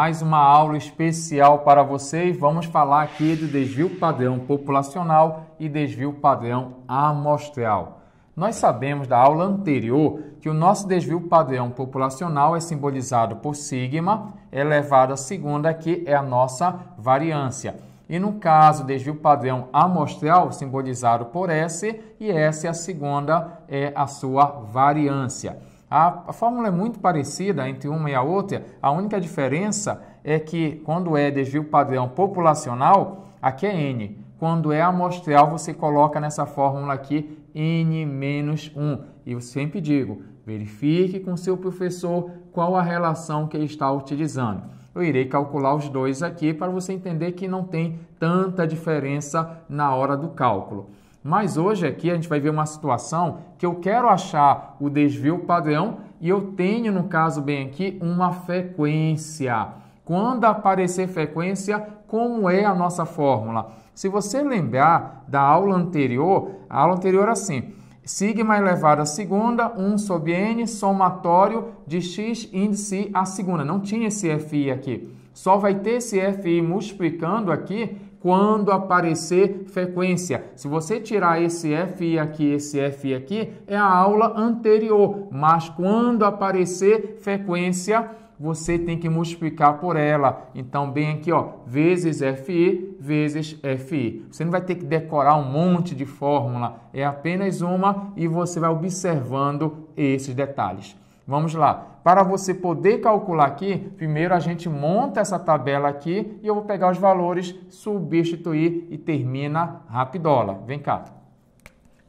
mais uma aula especial para você e vamos falar aqui do desvio padrão populacional e desvio padrão amostral. Nós sabemos da aula anterior que o nosso desvio padrão populacional é simbolizado por sigma elevado à segunda, que é a nossa variância. E no caso, desvio padrão amostral, simbolizado por S, e S, a segunda, é a sua variância. A, fórmula é muito parecida entre uma e a outra, a única diferença é que quando é desvio padrão populacional, aqui é N. Quando é amostral, você coloca nessa fórmula aqui N menos 1. E eu sempre digo, verifique com seu professor qual a relação que ele está utilizando. Eu irei calcular os dois aqui para você entender que não tem tanta diferença na hora do cálculo. Mas hoje aqui a gente vai ver uma situação que eu quero achar o desvio padrão e eu tenho, no caso bem aqui, uma frequência. Quando aparecer frequência, como é a nossa fórmula? Se você lembrar da aula anterior, a aula anterior era assim, sigma elevado a segunda, 1 sobre n, somatório de x índice a segunda. Não tinha esse fi aqui. Só vai ter esse fi multiplicando aqui quando aparecer frequência. Se você tirar esse F aqui, esse F aqui, é a aula anterior, mas quando aparecer frequência, você tem que multiplicar por ela. Então, bem aqui, ó, vezes FI, vezes FI. Você não vai ter que decorar um monte de fórmula, é apenas uma e você vai observando esses detalhes. Vamos lá. Para você poder calcular aqui, primeiro a gente monta essa tabela aqui e eu vou pegar os valores, substituir e termina rapidola. Vem cá.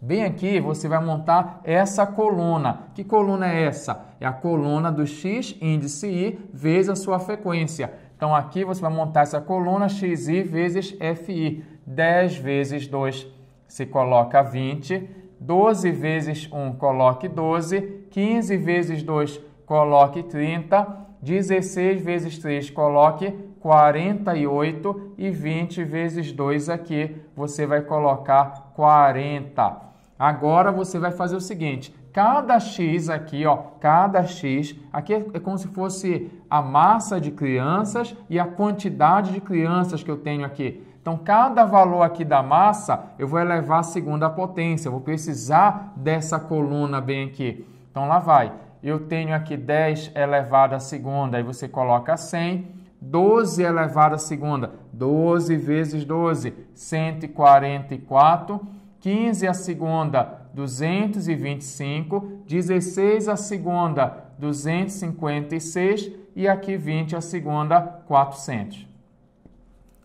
Bem aqui você vai montar essa coluna. Que coluna é essa? É a coluna do x índice i vezes a sua frequência. Então aqui você vai montar essa coluna xi vezes fi. 10 vezes 2 se coloca 20, 12 vezes 1 coloque 12 15 vezes 2, coloque 30. 16 vezes 3, coloque 48. E 20 vezes 2 aqui, você vai colocar 40. Agora você vai fazer o seguinte, cada x aqui, ó, cada x, aqui é como se fosse a massa de crianças e a quantidade de crianças que eu tenho aqui. Então, cada valor aqui da massa, eu vou elevar a segunda potência, eu vou precisar dessa coluna bem aqui. Então lá vai. Eu tenho aqui 10 elevado à segunda, aí você coloca 100. 12 elevado à segunda, 12 vezes 12, 144. 15 à segunda, 225. 16 à segunda, 256. E aqui 20 à segunda, 400.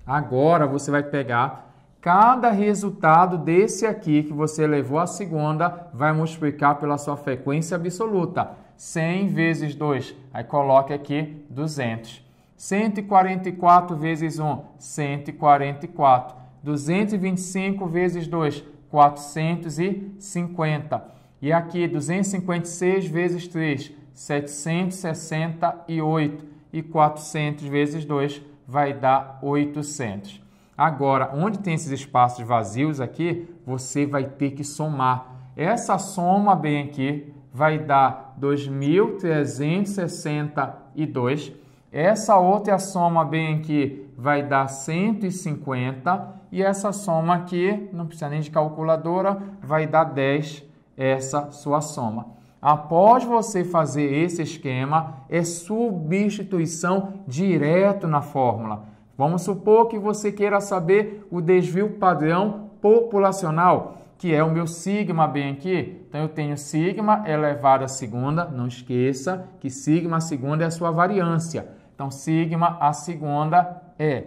Agora você vai pegar Cada resultado desse aqui que você levou à segunda vai multiplicar pela sua frequência absoluta. 100 vezes 2, aí coloque aqui 200. 144 vezes 1, 144. 225 vezes 2, 450. E aqui 256 vezes 3, 768. E 400 vezes 2 vai dar 800. Agora, onde tem esses espaços vazios aqui, você vai ter que somar. Essa soma bem aqui vai dar 2.362. Essa outra soma bem aqui vai dar 150. E essa soma aqui, não precisa nem de calculadora, vai dar 10, essa sua soma. Após você fazer esse esquema, é substituição direto na fórmula. Vamos supor que você queira saber o desvio padrão populacional, que é o meu sigma bem aqui. Então eu tenho sigma elevado a segunda, não esqueça que sigma a segunda é a sua variância. Então sigma a segunda é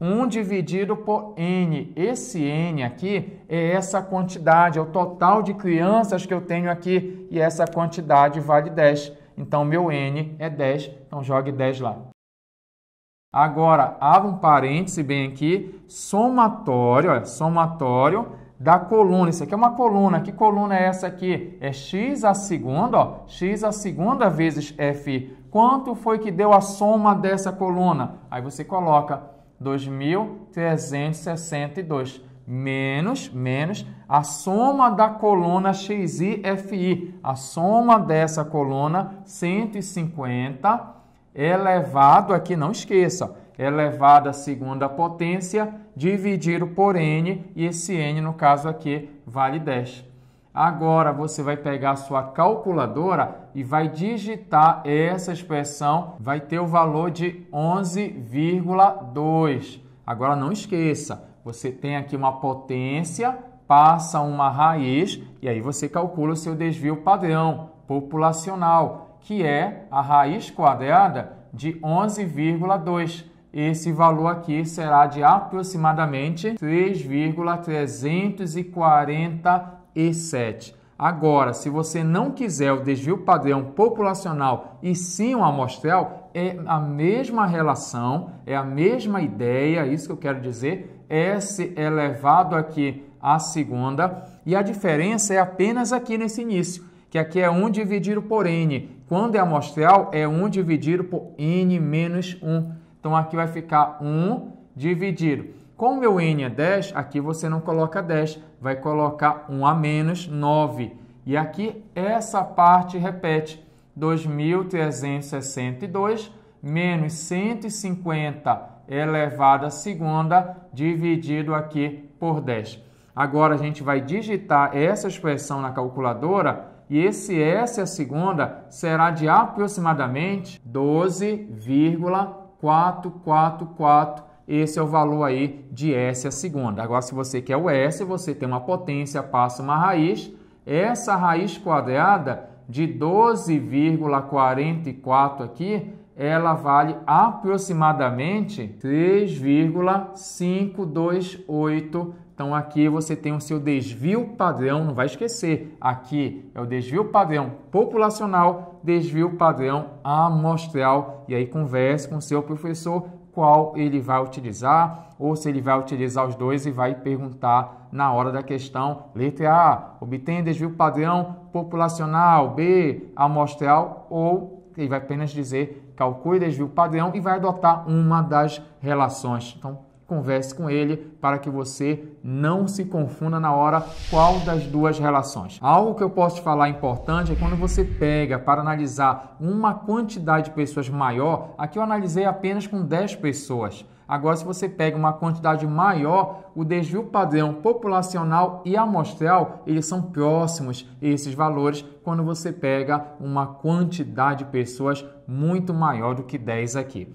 1 dividido por n. Esse n aqui é essa quantidade, é o total de crianças que eu tenho aqui e essa quantidade vale 10. Então meu n é 10, então jogue 10 lá. Agora, abre um parêntese bem aqui, somatório, olha, somatório da coluna. Isso aqui é uma coluna. Que coluna é essa aqui? É x a segunda, ó, x a segunda vezes f. Quanto foi que deu a soma dessa coluna? Aí você coloca 2362 menos, menos a soma da coluna xi fi. A soma dessa coluna, 150 elevado, aqui não esqueça, elevado à segunda potência, dividido por n, e esse n, no caso aqui, vale 10. Agora você vai pegar a sua calculadora e vai digitar essa expressão, vai ter o valor de 11,2. Agora não esqueça, você tem aqui uma potência, passa uma raiz e aí você calcula o seu desvio padrão populacional que é a raiz quadrada de 11,2. Esse valor aqui será de aproximadamente 3,347. Agora, se você não quiser o desvio padrão populacional e sim o amostral, é a mesma relação, é a mesma ideia, isso que eu quero dizer, é S elevado aqui à segunda, e a diferença é apenas aqui nesse início, que aqui é 1 dividido por N, quando é amostral, é 1 dividido por n menos 1. Então, aqui vai ficar 1 dividido. Como meu n é 10, aqui você não coloca 10, vai colocar 1 a menos 9. E aqui essa parte repete. 2.362 menos 150 elevado à segunda dividido aqui por 10. Agora a gente vai digitar essa expressão na calculadora e esse S, a segunda, será de aproximadamente 12,444. Esse é o valor aí de S, a segunda. Agora, se você quer o S, você tem uma potência, passa uma raiz. Essa raiz quadrada de 12,44 aqui ela vale aproximadamente 3,528. Então aqui você tem o seu desvio padrão, não vai esquecer, aqui é o desvio padrão populacional, desvio padrão amostral e aí converse com o seu professor qual ele vai utilizar, ou se ele vai utilizar os dois e vai perguntar na hora da questão, letra A, obtém desvio padrão populacional, B, amostral ou ele vai apenas dizer calcule desvio padrão e vai adotar uma das relações. Então, converse com ele para que você não se confunda na hora qual das duas relações. Algo que eu posso te falar importante é quando você pega para analisar uma quantidade de pessoas maior, aqui eu analisei apenas com 10 pessoas. Agora, se você pega uma quantidade maior, o desvio padrão populacional e amostral, eles são próximos, esses valores, quando você pega uma quantidade de pessoas muito maior do que 10 aqui.